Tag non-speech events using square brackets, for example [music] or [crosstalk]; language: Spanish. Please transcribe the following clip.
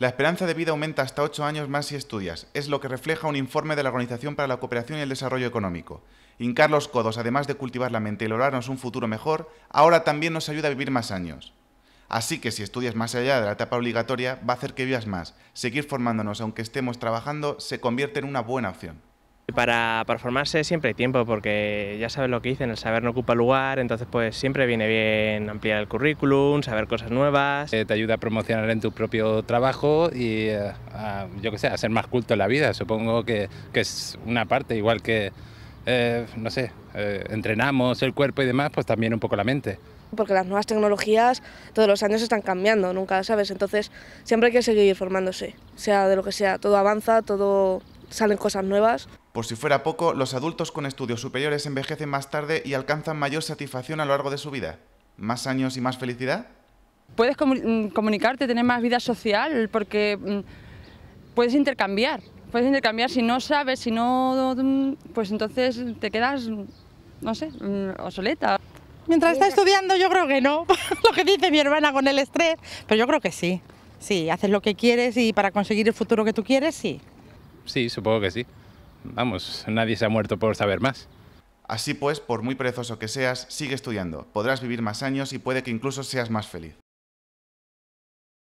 La esperanza de vida aumenta hasta ocho años más si estudias. Es lo que refleja un informe de la Organización para la Cooperación y el Desarrollo Económico. Hincar los codos, además de cultivar la mente y lograrnos un futuro mejor, ahora también nos ayuda a vivir más años. Así que si estudias más allá de la etapa obligatoria, va a hacer que vivas más. Seguir formándonos aunque estemos trabajando se convierte en una buena opción. Para, para, formarse siempre hay tiempo, porque ya sabes lo que dicen, el saber no ocupa lugar, entonces pues siempre viene bien ampliar el currículum, saber cosas nuevas. Eh, te ayuda a promocionar en tu propio trabajo y eh, yo que sé, a ser más culto en la vida, supongo que, es una parte, igual que, eh, no sé, entrenamos el cuerpo y demás, pues también un poco la mente porque las nuevas tecnologías todos los años están cambiando, nunca sabes, entonces siempre hay que seguir formándose, sea de lo que sea, todo avanza, todo salen cosas nuevas. Por si fuera poco, los adultos con estudios superiores envejecen más tarde y alcanzan mayor satisfacción a lo largo de su vida. ¿Más años y más felicidad? Puedes mm, comunicarte, tener más vida social, porque mm, puedes intercambiar. Puedes intercambiar si no sabes, si no, mm, pues entonces te quedas, no sé, obsoleta. Mientras está estudiando yo creo que no, [laughs] lo que dice mi hermana con el estrés, pero yo creo que sí. Sí, haces lo que quieres y para conseguir el futuro que tú quieres, sí. Sí, supongo que sí vamos, nadie se ha muerto por saber más. Así pues, por muy perezoso que seas, sigue estudiando. Podrás vivir más años y puede que incluso seas más feliz.